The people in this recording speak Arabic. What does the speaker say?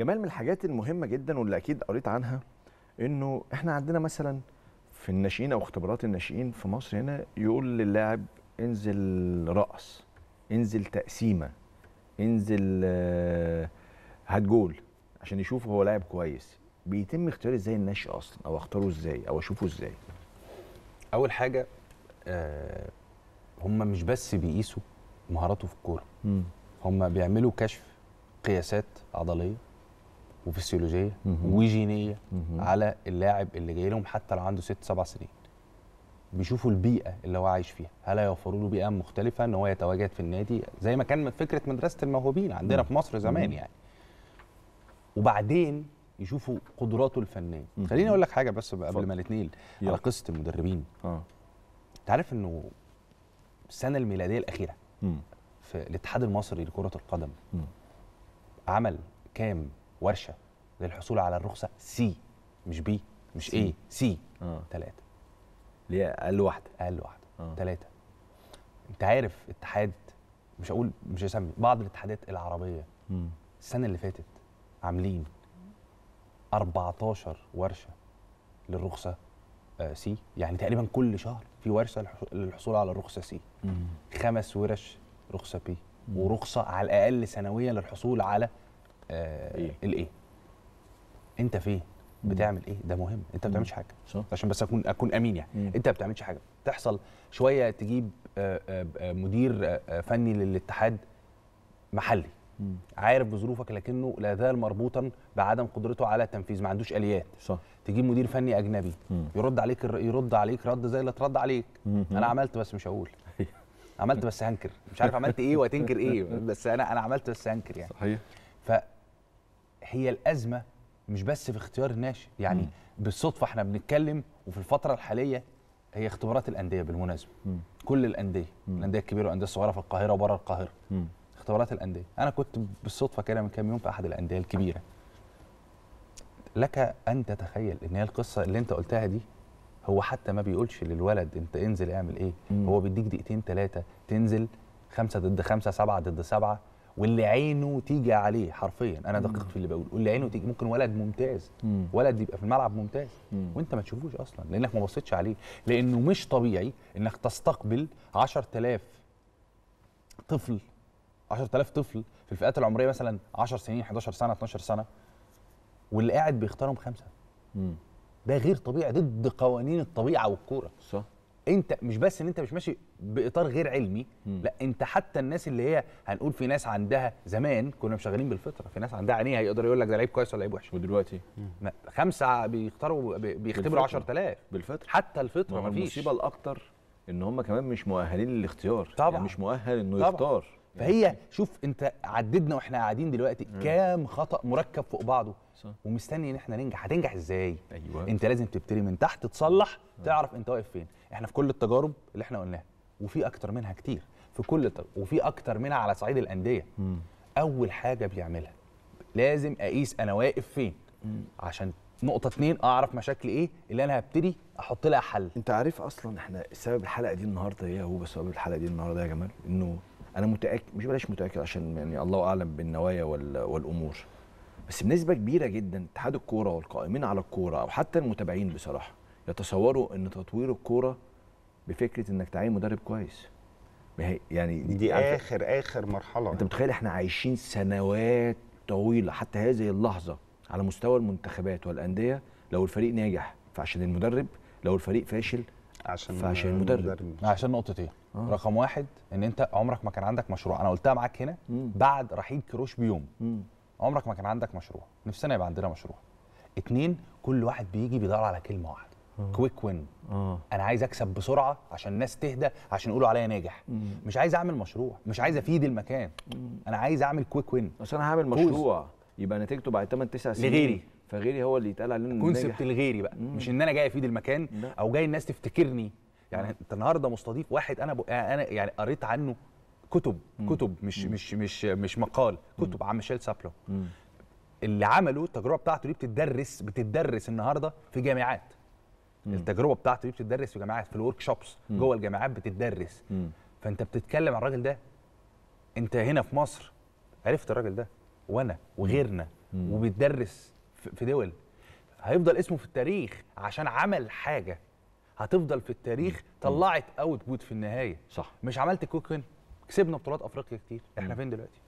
جمال من الحاجات المهمه جدا واللي اكيد قريت عنها انه احنا عندنا مثلا في الناشئين او اختبارات الناشئين في مصر هنا يقول للاعب انزل رأس انزل تقسيمه انزل آه، هات جول عشان يشوفوا هو لاعب كويس بيتم اختيار ازاي الناشئ اصلا او اختاره ازاي او اشوفه ازاي اول حاجه آه هم مش بس بيقيسوا مهاراته في الكوره هم بيعملوا كشف قياسات عضليه وفسيولوجيه وجينيه على اللاعب اللي جاي لهم حتى لو عنده ست سبع سنين بيشوفوا البيئه اللي هو عايش فيها هل هيوفروا له بيئه مختلفه ان هو يتواجد في النادي زي ما كان فكره مدرسه الموهوبين عندنا في مصر زمان يعني وبعدين يشوفوا قدراته الفنيه خليني اقول لك حاجه بس قبل ما نتنقل على قصه المدربين اه انت عارف انه السنه الميلاديه الاخيره في الاتحاد المصري لكره القدم عمل كام ورشه للحصول على الرخصه سي مش بي مش ايه سي ثلاثه ليه اقل واحده اقل واحده ثلاثه آه. انت عارف اتحاد مش هقول مش هسمي بعض الاتحادات العربيه م. السنه اللي فاتت عاملين 14 ورشه للرخصه آه سي يعني تقريبا كل شهر في ورشه للحصول على الرخصه سي م. خمس ورش رخصه بي ورخصه على الاقل سنويه للحصول على آه، إيه؟ الايه انت فين بتعمل ايه ده مهم انت ما بتعملش حاجه صح. عشان بس اكون اكون امين يعني مم. انت ما بتعملش حاجه تحصل شويه تجيب آه، آه، مدير فني للاتحاد محلي مم. عارف بظروفك لكنه لا زال مربوطا بعدم قدرته على التنفيذ ما عندوش اليات صح تجيب مدير فني اجنبي مم. يرد عليك يرد عليك رد زي اللي اترد عليك مم. انا عملت بس مش هقول عملت بس هنكر مش عارف عملت ايه وهتنكر ايه بس انا انا عملت بس هنكر يعني صحيح هي الازمه مش بس في اختيار الناشئ يعني م. بالصدفه احنا بنتكلم وفي الفتره الحاليه هي اختبارات الانديه بالمناسبه م. كل الانديه م. الانديه الكبيره والانديه الصغيره في القاهره وبره القاهره م. اختبارات الانديه انا كنت بالصدفه كده من كام يوم في احد الانديه الكبيره لك ان تتخيل ان هي القصه اللي انت قلتها دي هو حتى ما بيقولش للولد انت انزل اعمل ايه م. هو بيديك دقيقتين ثلاثه تنزل خمسة ضد خمسة سبعة ضد سبعة واللي عينه تيجي عليه حرفيا انا دقيق في اللي بقوله واللي عينه تيجي ممكن ولد ممتاز مم. ولد يبقى في الملعب ممتاز مم. وانت ما تشوفوش اصلا لانك ما بصيتش عليه لانه مش طبيعي انك تستقبل 10000 طفل 10000 طفل في الفئات العمريه مثلا 10 سنين 11 سنه 12 سنه واللي قاعد بيختارهم خمسه مم. ده غير طبيعي ضد قوانين الطبيعه والكوره صح انت مش بس ان انت مش ماشي باطار غير علمي م. لا انت حتى الناس اللي هي هنقول في ناس عندها زمان كنا مشغلين بالفطره في ناس عندها عينيها يقدر يقول لك ده لعيب كويس ولا لعيب وحش ودلوقتي خمسه بيختاروا بيختبروا 10000 بالفطره حتى الفطره ما فيش المصيبه الاكتر ان هم كمان مش مؤهلين للاختيار يعني طبعا يعني مش مؤهل انه طبعًا. يختار فهي يعني. شوف انت عددنا واحنا قاعدين دلوقتي كام خطا مركب فوق بعضه صح. ومستني ان احنا ننجح هتنجح ازاي أيوة. انت لازم تبتدي من تحت تصلح تعرف انت واقف فين احنا في كل التجارب اللي احنا قلناها وفي اكتر منها كتير في كل وفي اكتر منها على صعيد الانديه مم. اول حاجه بيعملها لازم اقيس انا واقف فين مم. عشان نقطة اتنين اعرف مشاكل ايه اللي انا هبتدي احط لها حل انت عارف اصلا احنا سبب الحلقة دي النهارده ايه هو سبب الحلقة دي النهارده يا جمال انه انا متاكد مش بلاش متاكد عشان يعني الله اعلم بالنوايا والامور بس بنسبه كبيره جدا اتحاد الكوره والقائمين على الكوره او حتى المتابعين بصراحه يتصوروا ان تطوير الكوره بفكره انك تعين مدرب كويس يعني دي اخر اخر مرحله انت متخيل احنا عايشين سنوات طويله حتى هذه اللحظه على مستوى المنتخبات والانديه لو الفريق ناجح فعشان المدرب لو الفريق فاشل عشان فعشان آه، المدرب مدرب. عشان نقطتين إيه؟ آه. رقم واحد ان انت عمرك ما كان عندك مشروع انا قلتها معاك هنا مم. بعد رحيل كروش بيوم مم. عمرك ما كان عندك مشروع نفسنا يبقى عندنا مشروع اتنين كل واحد بيجي بيدور على كلمه واحده كويك آه. وين آه. انا عايز اكسب بسرعه عشان الناس تهدى عشان يقولوا عليا ناجح مم. مش عايز اعمل مشروع مش عايز افيد المكان مم. انا عايز اعمل كويك وين عشان هعمل مشروع يبقى نتيجته بعد 8 9 سنين لغيري فغيري هو اللي يتقال عليه الكونسبت الغيري بقى مم. مش ان انا جاي افيد المكان لا. او جاي الناس تفتكرني يعني انت النهارده مستضيف واحد انا ب... انا يعني قريت عنه كتب مم. كتب مش مم. مش مش مش مقال كتب عن ميشيل سابلو اللي عمله التجربه بتاعته دي بتدرس بتدرس النهارده في جامعات مم. التجربه بتاعته دي بتدرس في جامعات في الورك شوبس جوه الجامعات بتدرس مم. فانت بتتكلم عن الراجل ده انت هنا في مصر عرفت الراجل ده وانا وغيرنا مم. وبتدرس في دول هيفضل اسمه في التاريخ عشان عمل حاجه هتفضل في التاريخ طلعت اوت بوت في النهايه صح مش عملت كوكن كسبنا بطولات افريقيا كتير احنا فين دلوقتي